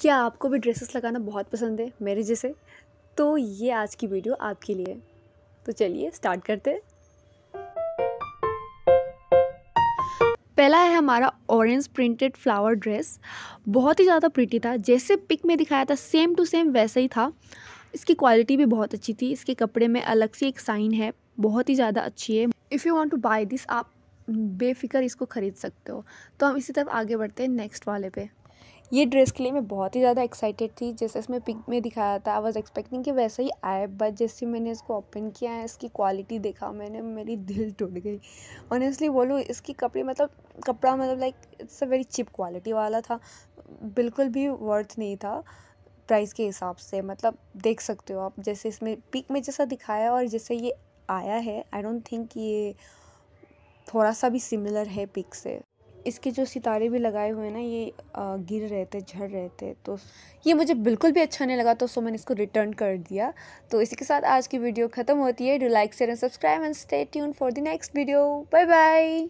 क्या आपको भी ड्रेसेस लगाना बहुत पसंद है मेरे जैसे तो ये आज की वीडियो आपके लिए तो चलिए स्टार्ट करते हैं पहला है हमारा ऑरेंज प्रिंटेड फ्लावर ड्रेस बहुत ही ज़्यादा प्रिटी था जैसे पिक में दिखाया था सेम टू सेम वैसा ही था इसकी क्वालिटी भी बहुत अच्छी थी इसके कपड़े में अलग सी एक साइन है बहुत ही ज़्यादा अच्छी है if you want to buy this आप बेफिक्र इसको ख़रीद सकते हो तो हम इसी तरफ आगे बढ़ते हैं नेक्स्ट वाले पे ये ड्रेस के लिए मैं बहुत ही ज़्यादा एक्साइटेड थी जैसे इसमें पिक में दिखाया था आई वॉज़ एक्सपेक्टिंग कि वैसे ही आए बट जैसे मैंने इसको ओपन किया है इसकी क्वालिटी देखा मैंने मेरी दिल टूट गई ऑनेस्टली बोलूँ इसकी कपड़े मतलब कपड़ा मतलब like it's a very cheap quality वाला था बिल्कुल भी वर्थ नहीं था प्राइस के हिसाब से मतलब देख सकते हो आप जैसे इसमें पिक में जैसा दिखाया और जैसे ये आया है आई डोंट थिंक ये थोड़ा सा भी सिमिलर है पिक से इसके जो सितारे भी लगाए हुए हैं ना ये गिर रहे थे झड़ रहे थे तो ये मुझे बिल्कुल भी अच्छा नहीं लगा तो सो मैंने इसको रिटर्न कर दिया तो इसी के साथ आज की वीडियो ख़त्म होती है do like share and subscribe and stay tune for the next video bye bye